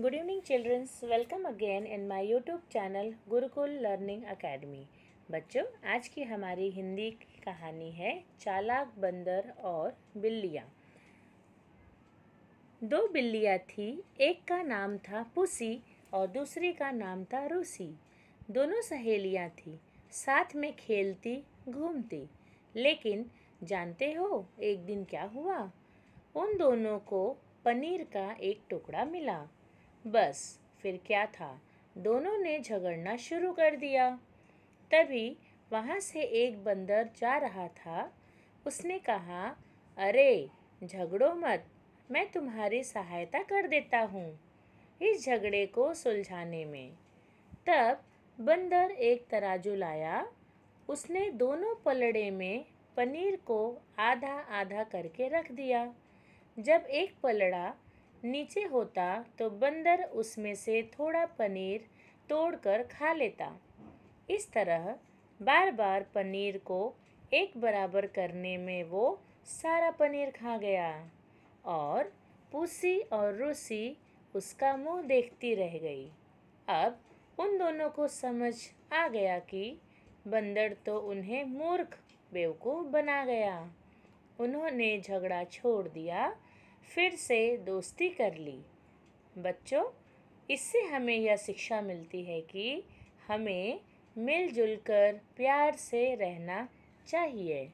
good evening childrens welcome again in my YouTube channel Gurukul learning academy बच्चों आज की हमारी हिंदी की कहानी है चालाक बंदर और बिल्लियाँ दो बिल्लियाँ थी एक का नाम था पुसी और दूसरी का नाम था रूसी दोनों सहेलियाँ थी साथ में खेलती घूमती लेकिन जानते हो एक दिन क्या हुआ उन दोनों को पनीर का एक टुकड़ा मिला बस फिर क्या था दोनों ने झगड़ना शुरू कर दिया तभी वहाँ से एक बंदर जा रहा था उसने कहा अरे झगड़ो मत मैं तुम्हारी सहायता कर देता हूँ इस झगड़े को सुलझाने में तब बंदर एक तराजू लाया उसने दोनों पलड़े में पनीर को आधा आधा करके रख दिया जब एक पलड़ा नीचे होता तो बंदर उसमें से थोड़ा पनीर तोड़कर खा लेता इस तरह बार बार पनीर को एक बराबर करने में वो सारा पनीर खा गया और पूसी और रूसी उसका मुंह देखती रह गई अब उन दोनों को समझ आ गया कि बंदर तो उन्हें मूर्ख बेवकूफ़ बना गया उन्होंने झगड़ा छोड़ दिया फिर से दोस्ती कर ली बच्चों इससे हमें यह शिक्षा मिलती है कि हमें मिलजुल कर प्यार से रहना चाहिए